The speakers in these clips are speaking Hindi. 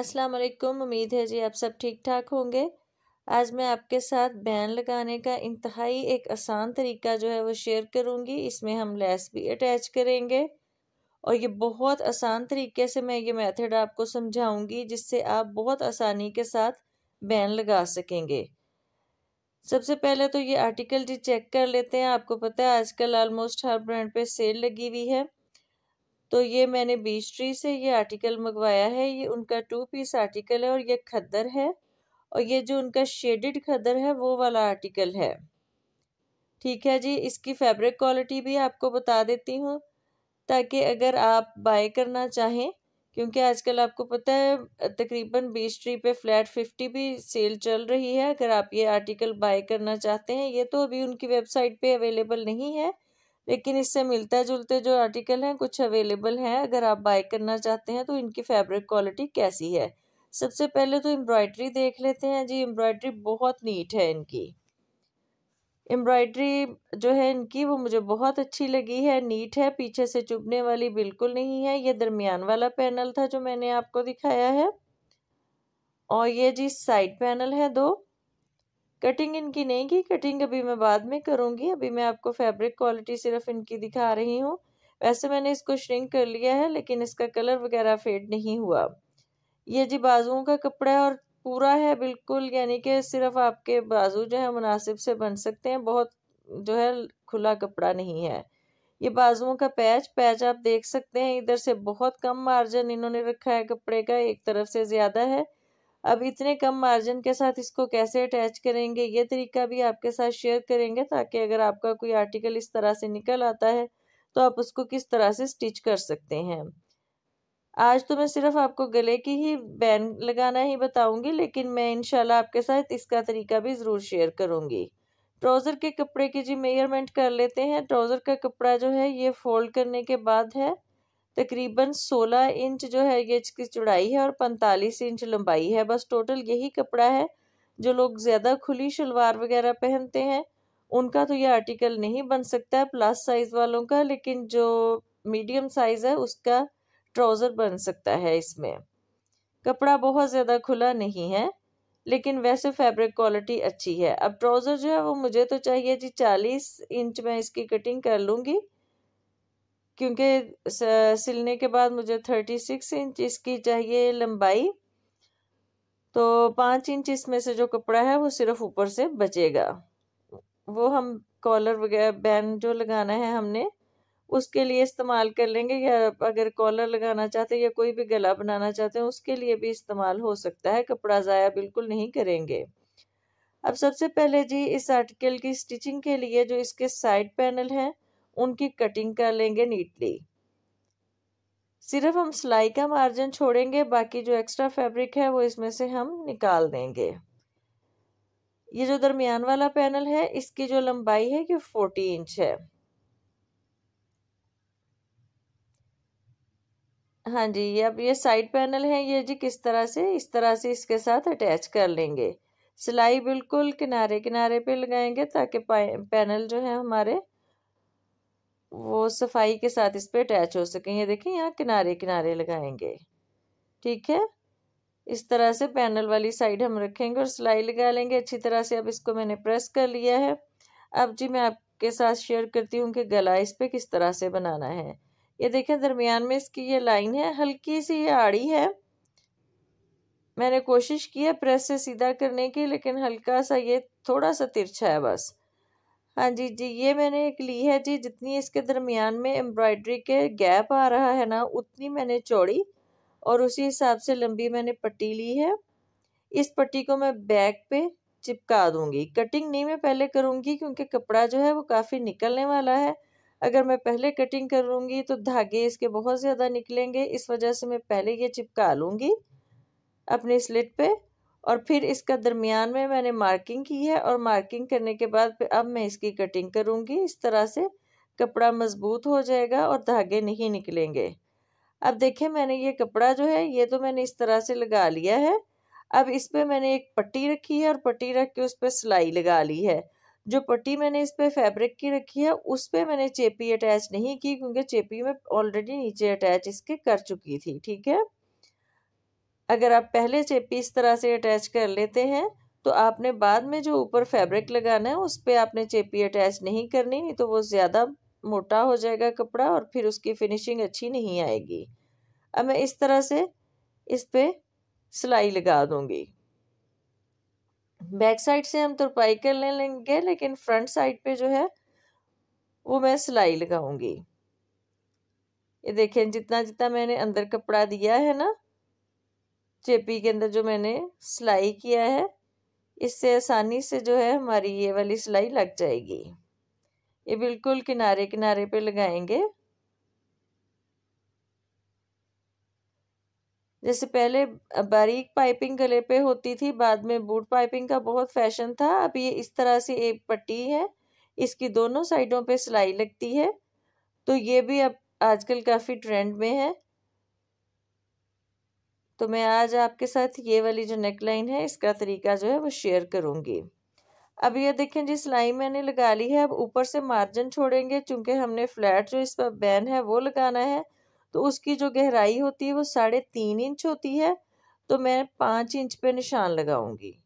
अस्सलाम वालेकुम उम्मीद है जी आप सब ठीक ठाक होंगे आज मैं आपके साथ बैन लगाने का इंतहाई एक आसान तरीका जो है वो शेयर करूँगी इसमें हम लेस भी अटैच करेंगे और ये बहुत आसान तरीके से मैं ये मेथड आपको समझाऊंगी जिससे आप बहुत आसानी के साथ बैन लगा सकेंगे सबसे पहले तो ये आर्टिकल जी चेक कर लेते हैं आपको पता है आजकल ऑलमोस्ट हर ब्रांड पे सेल लगी हुई है तो ये मैंने बीच ट्री से ये आर्टिकल मंगवाया है ये उनका टू पीस आर्टिकल है और ये खद्दर है और ये जो उनका शेडेड खदर है वो वाला आर्टिकल है ठीक है जी इसकी फैब्रिक क्वालिटी भी आपको बता देती हूँ ताकि अगर आप बाय करना चाहें क्योंकि आजकल आपको पता है तकरीबन बीस ट्री पे फ्लैट फिफ्टी भी सेल चल रही है अगर आप ये आर्टिकल बाय करना चाहते हैं ये तो अभी उनकी वेबसाइट पे अवेलेबल नहीं है लेकिन इससे मिलता जुलते जो आर्टिकल हैं कुछ अवेलेबल हैं अगर आप बाय करना चाहते हैं तो इनकी फैब्रिक क्वालिटी कैसी है सबसे पहले तो एम्ब्रॉयड्री देख लेते हैं जी एम्ब्रॉयड्री बहुत नीट है इनकी एम्ब्रॉयड्री जो है इनकी वो मुझे बहुत अच्छी लगी है नीट है पीछे से चुभने वाली बिल्कुल नहीं है ये दरमियान वाला पैनल था जो मैंने आपको दिखाया है और ये जी साइड पैनल है दो कटिंग इनकी नहीं की कटिंग अभी मैं बाद में करूँगी अभी मैं आपको फैब्रिक क्वालिटी सिर्फ इनकी दिखा रही हूँ वैसे मैंने इसको श्रिंक कर लिया है लेकिन इसका कलर वगैरह फेड नहीं हुआ ये जी बाजुओं का कपड़ा है और पूरा है बिल्कुल यानी कि सिर्फ आपके बाजू जो है मुनासिब से बन सकते हैं बहुत जो है खुला कपड़ा नहीं है ये बाजुओं का पैच पैच आप देख सकते हैं इधर से बहुत कम मार्जिन इन्होंने रखा है कपड़े का एक तरफ से ज़्यादा है अब इतने कम मार्जिन के साथ इसको कैसे अटैच करेंगे ये तरीका भी आपके साथ शेयर करेंगे ताकि अगर आपका कोई आर्टिकल इस तरह से निकल आता है तो आप उसको किस तरह से स्टिच कर सकते हैं आज तो मैं सिर्फ आपको गले की ही बैन लगाना ही बताऊंगी लेकिन मैं इनशाला आपके साथ इसका तरीका भी ज़रूर शेयर करूंगी ट्राउज़र के कपड़े की जी मेयरमेंट कर लेते हैं ट्राउज़र का कपड़ा जो है ये फोल्ड करने के बाद है तकरीबन 16 इंच जो है ये इसकी चौड़ाई है और 45 इंच लंबाई है बस टोटल यही कपड़ा है जो लोग ज़्यादा खुली शलवार वगैरह पहनते हैं उनका तो ये आर्टिकल नहीं बन सकता है प्लस साइज़ वालों का लेकिन जो मीडियम साइज़ है उसका ट्राउज़र बन सकता है इसमें कपड़ा बहुत ज़्यादा खुला नहीं है लेकिन वैसे फैब्रिक क्वालिटी अच्छी है अब ट्राउज़र जो है वो मुझे तो चाहिए जी चालीस इंच में इसकी कटिंग कर लूँगी क्योंकि सिलने के बाद मुझे थर्टी सिक्स इंच इसकी चाहिए लंबाई तो पाँच इंच इसमें से जो कपड़ा है वो सिर्फ ऊपर से बचेगा वो हम कॉलर वगैरह बैन जो लगाना है हमने उसके लिए इस्तेमाल कर लेंगे या अगर कॉलर लगाना चाहते हैं या कोई भी गला बनाना चाहते हैं उसके लिए भी इस्तेमाल हो सकता है कपड़ा ज़ाया बिल्कुल नहीं करेंगे अब सबसे पहले जी इस आर्टिकल की स्टिचिंग के लिए जो इसके साइड पैनल हैं उनकी कटिंग कर लेंगे नीटली सिर्फ हम सिलाई का मार्जिन छोड़ेंगे बाकी जो एक्स्ट्रा फैब्रिक है वो इसमें से हम निकाल देंगे ये जो दरमियान वाला पैनल है इसकी जो लंबाई है ये फोर्टी इंच है हाँ जी ये अब ये साइड पैनल है ये जी किस तरह से इस तरह से इसके साथ अटैच कर लेंगे सिलाई बिल्कुल किनारे किनारे पे लगाएंगे ताकि पैनल जो है हमारे वो सफाई के साथ इस पर अटैच हो सकें ये देखें यहाँ किनारे किनारे लगाएंगे ठीक है इस तरह से पैनल वाली साइड हम रखेंगे और सिलाई लगा लेंगे अच्छी तरह से अब इसको मैंने प्रेस कर लिया है अब जी मैं आपके साथ शेयर करती हूँ कि गला इस पर किस तरह से बनाना है ये देखें दरमियान में इसकी ये लाइन है हल्की सी ये आड़ी है मैंने कोशिश की है प्रेस से सीधा करने की लेकिन हल्का सा ये थोड़ा सा तिरछा है बस हाँ जी जी ये मैंने एक ली है जी जितनी इसके दरमियान में एम्ब्रॉयडरी के गैप आ रहा है ना उतनी मैंने चौड़ी और उसी हिसाब से लंबी मैंने पट्टी ली है इस पट्टी को मैं बैक पे चिपका दूंगी कटिंग नहीं मैं पहले करूंगी क्योंकि कपड़ा जो है वो काफ़ी निकलने वाला है अगर मैं पहले कटिंग करूंगी तो धागे इसके बहुत ज़्यादा निकलेंगे इस वजह से मैं पहले ये चिपका लूँगी अपने स्लिट पे और फिर इसका दरमियान में मैंने मार्किंग की है और मार्किंग करने के बाद फिर अब मैं इसकी कटिंग करूँगी इस तरह से कपड़ा मज़बूत हो जाएगा और धागे नहीं निकलेंगे अब देखें मैंने ये कपड़ा जो है ये तो मैंने इस तरह से लगा लिया है अब इस पर मैंने एक पट्टी रखी है और पट्टी रख के उस पर सिलाई लगा ली है जो पट्टी मैंने इस पर फैब्रिक की रखी है उस पर मैंने चेपी अटैच नहीं की क्योंकि चेपी में ऑलरेडी नीचे अटैच इसके कर चुकी थी ठीक है अगर आप पहले चेपी इस तरह से अटैच कर लेते हैं तो आपने बाद में जो ऊपर फैब्रिक लगाना है उस पर आपने चेपी अटैच नहीं करनी नहीं तो वो ज़्यादा मोटा हो जाएगा कपड़ा और फिर उसकी फिनिशिंग अच्छी नहीं आएगी अब मैं इस तरह से इस पर सिलाई लगा दूंगी बैक साइड से हम तुरपाई कर ले लेंगे लेकिन फ्रंट साइड पे जो है वो मैं सिलाई लगाऊंगी ये देखें जितना जितना मैंने अंदर कपड़ा दिया है ना चेपी के अंदर जो मैंने सिलाई किया है इससे आसानी से जो है हमारी ये वाली सिलाई लग जाएगी ये बिल्कुल किनारे किनारे पे लगाएंगे जैसे पहले बारीक पाइपिंग गले पे होती थी बाद में बूट पाइपिंग का बहुत फैशन था अब ये इस तरह से एक पट्टी है इसकी दोनों साइडों पे सिलाई लगती है तो ये भी अब आजकल काफ़ी ट्रेंड में है तो मैं आज आपके साथ ये वाली जो नेक लाइन है इसका तरीका जो है वो शेयर करूँगी अब ये देखें जी सिलाई मैंने लगा ली है अब ऊपर से मार्जिन छोड़ेंगे चूँकि हमने फ्लैट जो इस पर बैन है वो लगाना है तो उसकी जो गहराई होती है वो साढ़े तीन इंच होती है तो मैं पाँच इंच पे निशान लगाऊंगी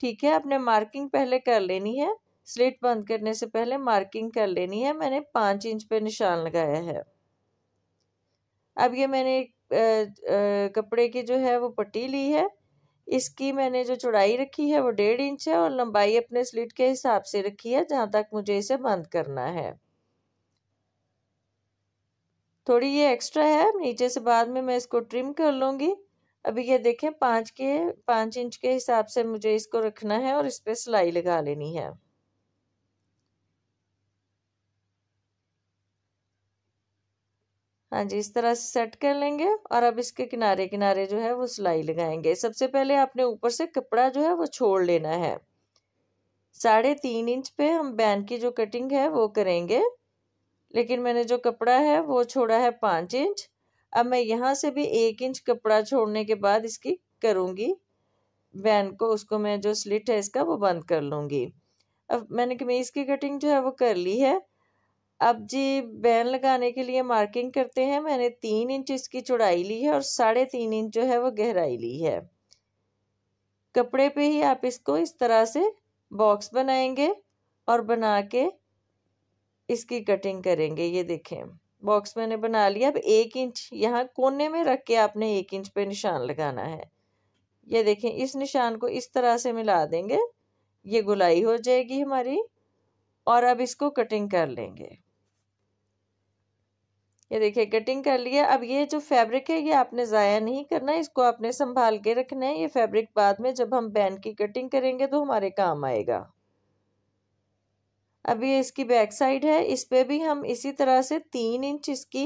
ठीक है आपने मार्किंग पहले कर लेनी है स्लिट बंद करने से पहले मार्किंग कर लेनी है मैंने पाँच इंच पे निशान लगाया है अब ये मैंने कपड़े की जो है वो पट्टी ली है इसकी मैंने जो चौड़ाई रखी है वो डेढ़ इंच है और लंबाई अपने स्लिट के हिसाब से रखी है जहाँ तक मुझे इसे बंद करना है थोड़ी ये एक्स्ट्रा है नीचे से बाद में मैं इसको ट्रिम कर लूँगी अभी ये देखें पाँच के पाँच इंच के हिसाब से मुझे इसको रखना है और इस पर सिलाई लगा लेनी है हाँ जी इस तरह से सेट कर लेंगे और अब इसके किनारे किनारे जो है वो सिलाई लगाएंगे सबसे पहले आपने ऊपर से कपड़ा जो है वो छोड़ लेना है साढ़े तीन इंच पे हम बैन की जो कटिंग है वो करेंगे लेकिन मैंने जो कपड़ा है वो छोड़ा है पाँच इंच अब मैं यहाँ से भी एक इंच कपड़ा छोड़ने के बाद इसकी करूँगी बैन को उसको मैं जो स्लिट है इसका वो बंद कर लूँगी अब मैंने कमीज़ की कटिंग जो है वो कर ली है अब जी बैन लगाने के लिए मार्किंग करते हैं मैंने तीन इंच इसकी चौड़ाई ली है और साढ़े तीन इंच जो है वो गहराई ली है कपड़े पे ही आप इसको इस तरह से बॉक्स बनाएंगे और बना के इसकी कटिंग करेंगे ये देखें बॉक्स मैंने बना लिया अब एक इंच यहाँ कोने में रख के आपने एक इंच पे निशान लगाना है ये देखें इस निशान को इस तरह से मिला देंगे ये गुलाई हो जाएगी हमारी और अब इसको कटिंग कर लेंगे ये देखिए कटिंग कर लिया अब ये जो फैब्रिक है ये आपने ज़ाया नहीं करना इसको आपने संभाल के रखना है ये फैब्रिक बाद में जब हम बैन की कटिंग करेंगे तो हमारे काम आएगा अब ये इसकी बैक साइड है इस पर भी हम इसी तरह से तीन इंच इसकी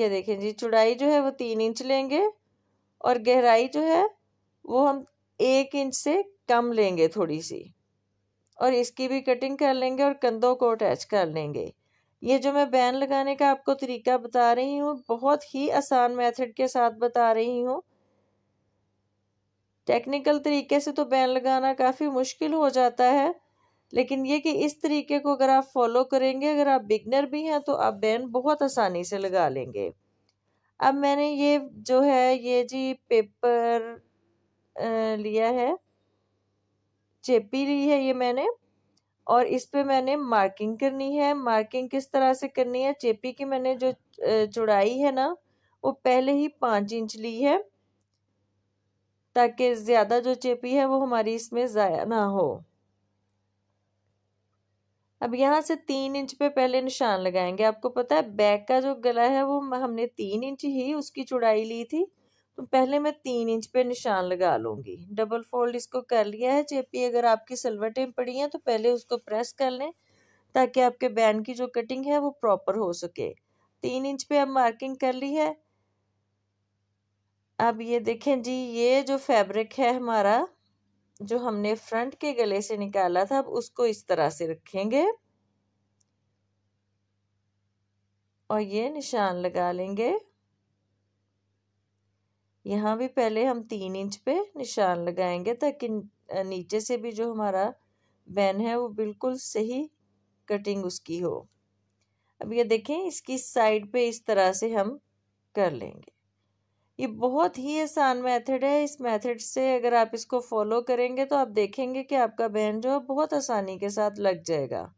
ये देखें जी चुड़ाई जो है वो तीन इंच लेंगे और गहराई जो है वो हम एक इंच से कम लेंगे थोड़ी सी और इसकी भी कटिंग कर लेंगे और कंधों को अटैच कर लेंगे ये जो मैं बैन लगाने का आपको तरीका बता रही हूँ बहुत ही आसान मेथड के साथ बता रही हूँ टेक्निकल तरीके से तो बैन लगाना काफ़ी मुश्किल हो जाता है लेकिन ये कि इस तरीके को अगर आप फॉलो करेंगे अगर आप बिगनर भी हैं तो आप बैन बहुत आसानी से लगा लेंगे अब मैंने ये जो है ये जी पेपर लिया है चेपी ली है ये मैंने और इस पे मैंने मार्किंग करनी है मार्किंग किस तरह से करनी है चेपी की मैंने जो चौड़ाई है ना वो पहले ही पाँच इंच ली है ताकि ज़्यादा जो चेपी है वो हमारी इसमें ज़ाया ना हो अब यहाँ से तीन इंच पे पहले निशान लगाएंगे आपको पता है बैक का जो गला है वो हमने तीन इंच ही उसकी चौड़ाई ली थी तो पहले मैं तीन इंच पे निशान लगा लूँगी डबल फोल्ड इसको कर लिया है जेपी अगर आपकी सिलवटें पड़ी हैं तो पहले उसको प्रेस कर लें ताकि आपके बैन की जो कटिंग है वो प्रॉपर हो सके तीन इंच पे अब मार्किंग कर ली है अब ये देखें जी ये जो फैब्रिक है हमारा जो हमने फ्रंट के गले से निकाला था अब उसको इस तरह से रखेंगे और ये निशान लगा लेंगे यहाँ भी पहले हम तीन इंच पे निशान लगाएंगे ताकि नीचे से भी जो हमारा बैन है वो बिल्कुल सही कटिंग उसकी हो अब ये देखें इसकी साइड पे इस तरह से हम कर लेंगे ये बहुत ही आसान मेथड है इस मेथड से अगर आप इसको फॉलो करेंगे तो आप देखेंगे कि आपका बैन जो है बहुत आसानी के साथ लग जाएगा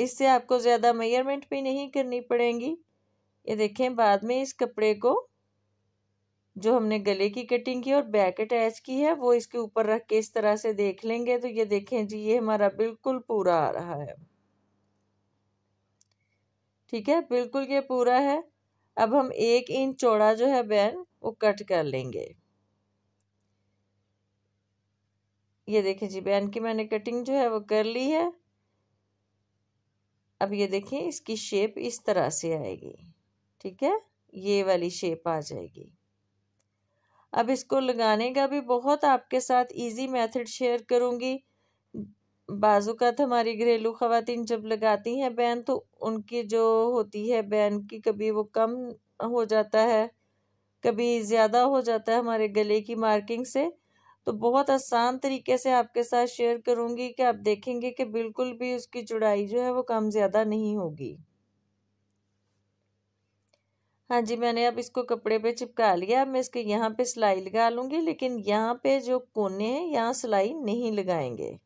इससे आपको ज़्यादा मेयरमेंट भी नहीं करनी पड़ेंगी ये देखें बाद में इस कपड़े को जो हमने गले की कटिंग की और बैक अटैच की है वो इसके ऊपर रख के इस तरह से देख लेंगे तो ये देखें जी ये हमारा बिल्कुल पूरा आ रहा है ठीक है बिल्कुल ये पूरा है अब हम एक इंच चौड़ा जो है बैन वो कट कर लेंगे ये देखें जी बैन की मैंने कटिंग जो है वो कर ली है अब ये देखिए इसकी शेप इस तरह से आएगी ठीक है ये वाली शेप आ जाएगी अब इसको लगाने का भी बहुत आपके साथ इजी मेथड शेयर करूँगी तो हमारी घरेलू खातन जब लगाती हैं बैन तो उनकी जो होती है बैन की कभी वो कम हो जाता है कभी ज़्यादा हो जाता है हमारे गले की मार्किंग से तो बहुत आसान तरीके से आपके साथ शेयर करूंगी कि आप देखेंगे कि बिल्कुल भी उसकी चुड़ाई जो है वो कम ज़्यादा नहीं होगी हाँ जी मैंने अब इसको कपड़े पे चिपका लिया मैं इसके यहाँ पे सिलाई लगा लूँगी लेकिन यहाँ पे जो कोने हैं यहाँ सिलाई नहीं लगाएंगे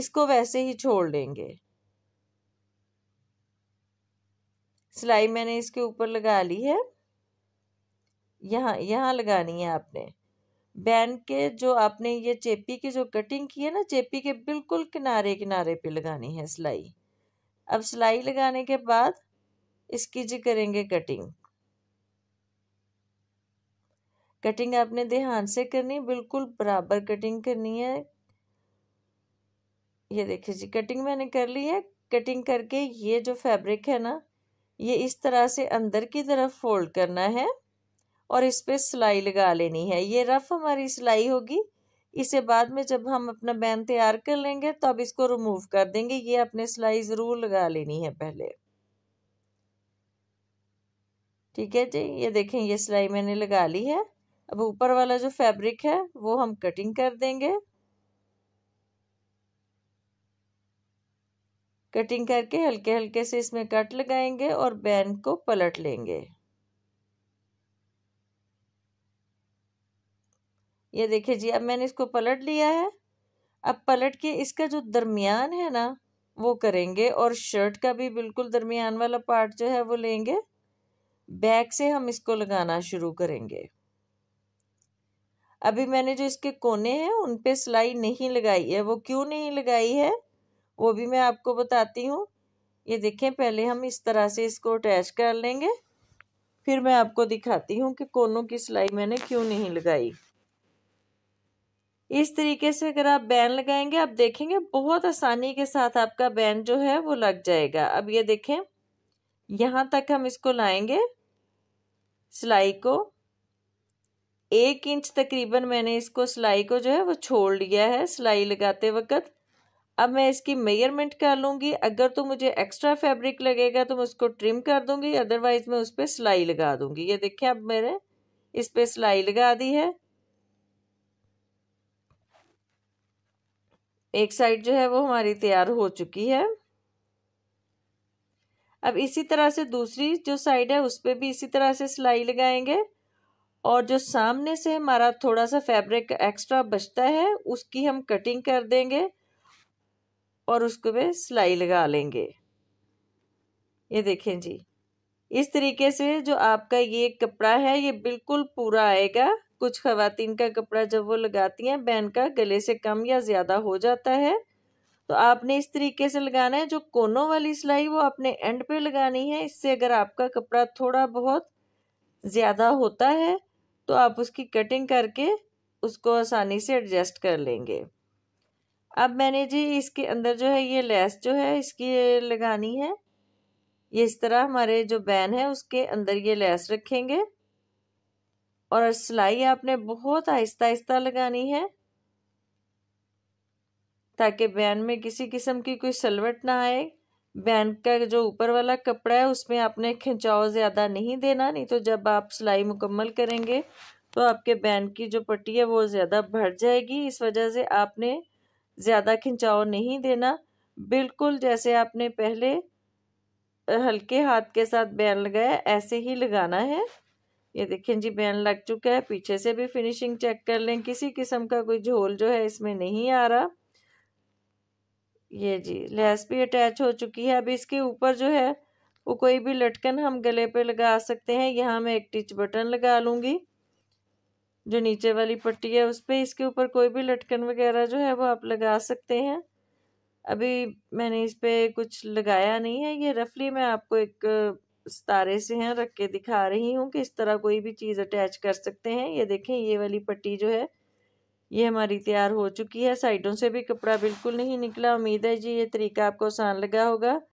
इसको वैसे ही छोड़ देंगे सिलाई मैंने इसके ऊपर लगा ली है यहाँ यहाँ लगानी है आपने बैन के जो आपने ये चेपी की जो कटिंग की है ना चेपी के बिल्कुल किनारे किनारे पे लगानी है सिलाई अब सिलाई लगाने के बाद इसकी जी करेंगे कटिंग कटिंग आपने ध्यान से करनी बिल्कुल बराबर कटिंग करनी है ये देखिए जी कटिंग मैंने कर ली है कटिंग करके ये जो फैब्रिक है ना ये इस तरह से अंदर की तरफ फोल्ड करना है और इस पर सिलाई लगा लेनी है ये रफ़ हमारी सिलाई होगी इसे बाद में जब हम अपना बैन तैयार कर लेंगे तो अब इसको रिमूव कर देंगे ये अपने सिलाई ज़रूर लगा लेनी है पहले ठीक है जी ये देखें ये सिलाई मैंने लगा ली है अब ऊपर वाला जो फैब्रिक है वो हम कटिंग कर देंगे कटिंग करके हल्के हल्के से इसमें कट लगाएंगे और बैन को पलट लेंगे ये देखिए जी अब मैंने इसको पलट लिया है अब पलट के इसका जो दरमियान है ना वो करेंगे और शर्ट का भी बिल्कुल दरमियान वाला पार्ट जो है वो लेंगे बैक से हम इसको लगाना शुरू करेंगे अभी मैंने जो इसके कोने हैं उन पे सिलाई नहीं लगाई है वो क्यों नहीं लगाई है वो भी मैं आपको बताती हूँ ये देखें पहले हम इस तरह से इसको अटैच कर लेंगे फिर मैं आपको दिखाती हूँ कि कोनों की सिलाई मैंने क्यों नहीं लगाई इस तरीके से अगर आप बैन लगाएंगे आप देखेंगे बहुत आसानी के साथ आपका बैन जो है वो लग जाएगा अब ये देखें यहाँ तक हम इसको लाएंगे सिलाई को एक इंच तकरीबन मैंने इसको सिलाई को जो है वो छोड़ लिया है सिलाई लगाते वक्त अब मैं इसकी मेजरमेंट कर लूँगी अगर तो मुझे एक्स्ट्रा फैब्रिक लगेगा तो मैं उसको ट्रिम कर दूँगी अदरवाइज़ मैं उस पर सिलाई लगा दूँगी ये देखें अब मैंने इस पर सिलाई लगा दी है एक साइड जो है वो हमारी तैयार हो चुकी है अब इसी तरह से दूसरी जो साइड है उस पर भी इसी तरह से सिलाई लगाएंगे और जो सामने से हमारा थोड़ा सा फैब्रिक एक्स्ट्रा बचता है उसकी हम कटिंग कर देंगे और उसको भी सिलाई लगा लेंगे ये देखें जी इस तरीके से जो आपका ये कपड़ा है ये बिल्कुल पूरा आएगा कुछ खातन का कपड़ा जब वो लगाती हैं बहन का गले से कम या ज़्यादा हो जाता है तो आपने इस तरीके से लगाना है जो कोनों वाली सिलाई वो आपने एंड पे लगानी है इससे अगर आपका कपड़ा थोड़ा बहुत ज़्यादा होता है तो आप उसकी कटिंग करके उसको आसानी से एडजस्ट कर लेंगे अब मैंने जी इसके अंदर जो है ये लेस जो है इसकी लगानी है ये इस तरह हमारे जो बैन है उसके अंदर ये लेस रखेंगे और सिलाई आपने बहुत आहिस्ता आहिस्ता लगानी है ताकि बयान में किसी किस्म की कोई सलवट ना आए बयान का जो ऊपर वाला कपड़ा है उसमें आपने खिंचाव ज़्यादा नहीं देना नहीं तो जब आप सिलाई मुकम्मल करेंगे तो आपके बयान की जो पट्टी है वो ज़्यादा बढ़ जाएगी इस वजह से आपने ज़्यादा खिंचाव नहीं देना बिल्कुल जैसे आपने पहले हल्के हाथ के साथ बैन लगाया ऐसे ही लगाना है ये देखें जी बैन लग चुका है पीछे से भी फिनिशिंग चेक कर लें किसी किस्म का कोई झोल जो है इसमें नहीं आ रहा ये जी लेस भी अटैच हो चुकी है अब इसके ऊपर जो है वो कोई भी लटकन हम गले पे लगा सकते हैं यहाँ मैं एक टिच बटन लगा लूँगी जो नीचे वाली पट्टी है उस पर इसके ऊपर कोई भी लटकन वगैरह जो है वो आप लगा सकते हैं अभी मैंने इस पर कुछ लगाया नहीं है ये रफली मैं आपको एक तारे से हैं रख के दिखा रही हूँ कि इस तरह कोई भी चीज़ अटैच कर सकते हैं ये देखें ये वाली पट्टी जो है ये हमारी तैयार हो चुकी है साइडों से भी कपड़ा बिल्कुल नहीं निकला उम्मीद है जी ये तरीका आपको आसान लगा होगा